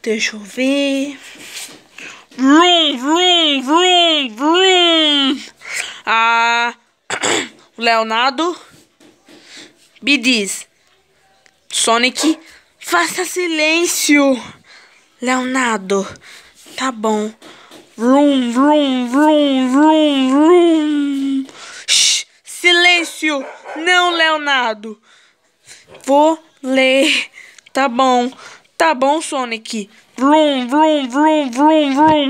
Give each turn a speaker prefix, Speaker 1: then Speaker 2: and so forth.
Speaker 1: Deixa eu ver. Vrum, vrum, vrum, vrum. Ah, Leonardo me diz. Sonic, faça silêncio. Leonardo, tá bom. Vrum, vrum, vrum, vrum, vrum. Shhh, silêncio. Não, Leonardo. Vou ler. Tá bom. Tá bom, Sonic. Vroom, vroom, vroom, vroom, vroom.